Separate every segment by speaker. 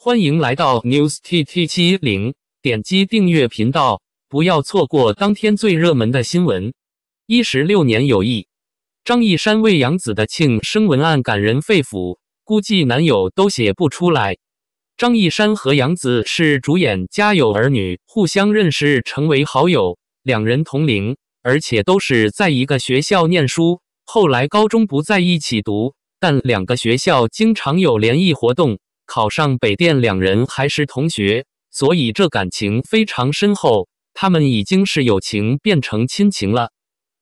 Speaker 1: 欢迎来到 News T T 七零，点击订阅频道，不要错过当天最热门的新闻。一十六年友谊，张一山为杨紫的庆生文案感人肺腑，估计男友都写不出来。张一山和杨紫是主演《家有儿女》，互相认识成为好友，两人同龄，而且都是在一个学校念书。后来高中不在一起读，但两个学校经常有联谊活动。考上北电，两人还是同学，所以这感情非常深厚。他们已经是友情变成亲情了。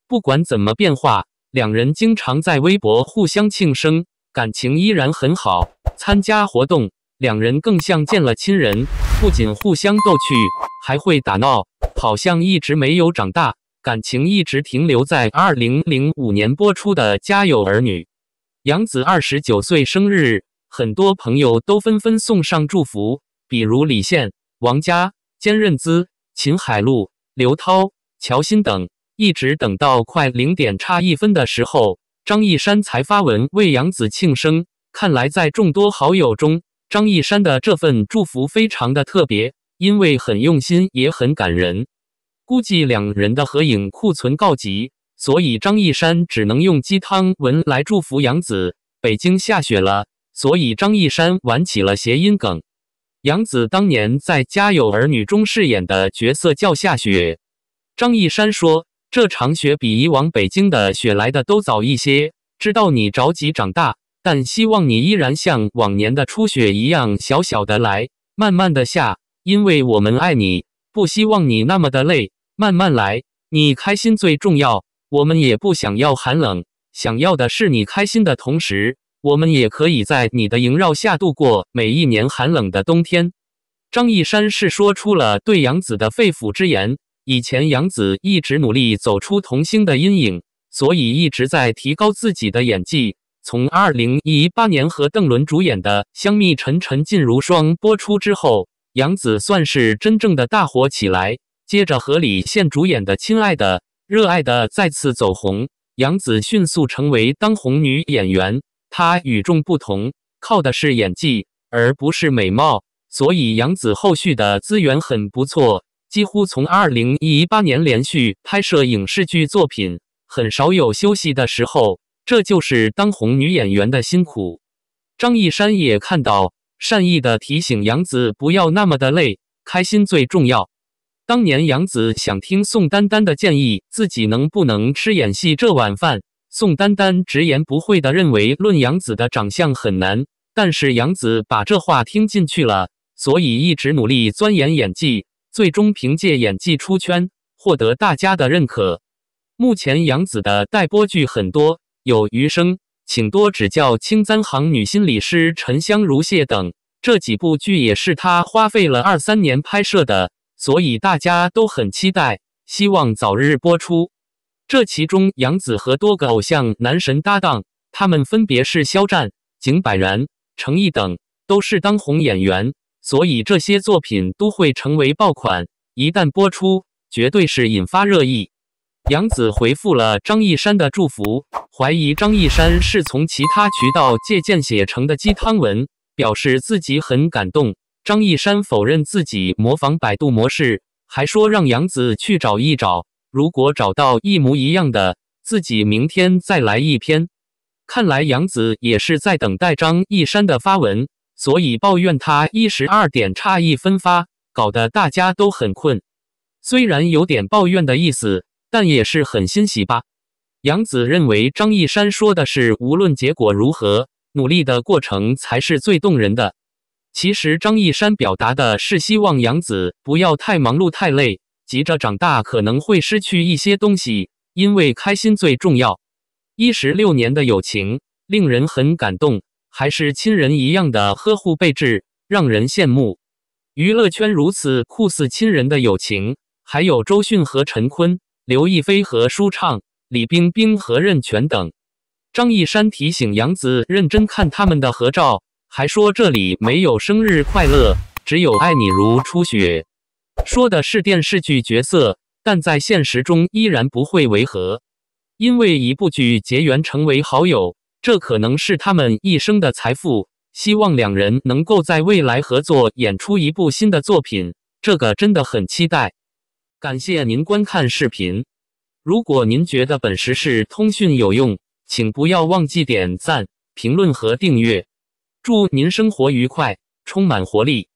Speaker 1: 不管怎么变化，两人经常在微博互相庆生，感情依然很好。参加活动，两人更像见了亲人，不仅互相逗趣，还会打闹，好像一直没有长大，感情一直停留在2005年播出的《家有儿女》。杨子29岁生日。很多朋友都纷纷送上祝福，比如李现、王佳、兼任姿、秦海璐、刘涛、乔欣等。一直等到快零点差一分的时候，张一山才发文为杨子庆生。看来在众多好友中，张一山的这份祝福非常的特别，因为很用心也很感人。估计两人的合影库存告急，所以张一山只能用鸡汤文来祝福杨子。北京下雪了。所以张一山玩起了谐音梗，杨紫当年在《家有儿女》中饰演的角色叫夏雪。张一山说：“这场雪比以往北京的雪来的都早一些，知道你着急长大，但希望你依然像往年的初雪一样小小的来，慢慢的下，因为我们爱你，不希望你那么的累，慢慢来，你开心最重要。我们也不想要寒冷，想要的是你开心的同时。”我们也可以在你的萦绕下度过每一年寒冷的冬天。张一山是说出了对杨子的肺腑之言。以前杨子一直努力走出童星的阴影，所以一直在提高自己的演技。从2018年和邓伦主演的《香蜜沉沉烬如霜》播出之后，杨子算是真正的大火起来。接着和李现主演的《亲爱的，热爱的》再次走红，杨子迅速成为当红女演员。她与众不同，靠的是演技而不是美貌，所以杨紫后续的资源很不错。几乎从2018年连续拍摄影视剧作品，很少有休息的时候。这就是当红女演员的辛苦。张一山也看到，善意的提醒杨紫不要那么的累，开心最重要。当年杨紫想听宋丹丹的建议，自己能不能吃演戏这碗饭。宋丹丹直言不讳地认为，论杨子的长相很难，但是杨子把这话听进去了，所以一直努力钻研演技，最终凭借演技出圈，获得大家的认可。目前杨子的待播剧很多，有《余生请多指教》《青簪行》《女心理师》《沉香如屑》等，这几部剧也是他花费了二三年拍摄的，所以大家都很期待，希望早日播出。这其中，杨紫和多个偶像男神搭档，他们分别是肖战、景柏然、成毅等，都是当红演员，所以这些作品都会成为爆款。一旦播出，绝对是引发热议。杨紫回复了张一山的祝福，怀疑张一山是从其他渠道借鉴写成的鸡汤文，表示自己很感动。张一山否认自己模仿百度模式，还说让杨紫去找一找。如果找到一模一样的自己，明天再来一篇。看来杨子也是在等待张一山的发文，所以抱怨他一十二点差一分发，搞得大家都很困。虽然有点抱怨的意思，但也是很欣喜吧。杨子认为张一山说的是，无论结果如何，努力的过程才是最动人的。其实张一山表达的是希望杨子不要太忙碌、太累。急着长大可能会失去一些东西，因为开心最重要。一十六年的友情令人很感动，还是亲人一样的呵护备至，让人羡慕。娱乐圈如此酷似亲人的友情，还有周迅和陈坤、刘亦菲和舒畅、李冰冰和任泉等。张一山提醒杨子认真看他们的合照，还说这里没有生日快乐，只有爱你如初雪。说的是电视剧角色，但在现实中依然不会违和。因为一部剧结缘成为好友，这可能是他们一生的财富。希望两人能够在未来合作演出一部新的作品，这个真的很期待。感谢您观看视频。如果您觉得本时事通讯有用，请不要忘记点赞、评论和订阅。祝您生活愉快，充满活力。